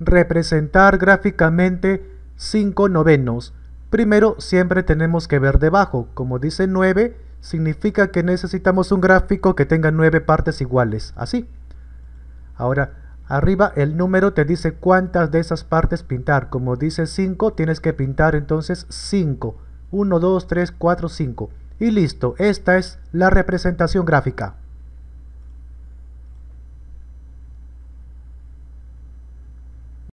representar gráficamente 5 novenos. Primero siempre tenemos que ver debajo, como dice 9, significa que necesitamos un gráfico que tenga 9 partes iguales, así. Ahora, arriba el número te dice cuántas de esas partes pintar, como dice 5, tienes que pintar entonces 5, 1, 2, 3, 4, 5. Y listo, esta es la representación gráfica.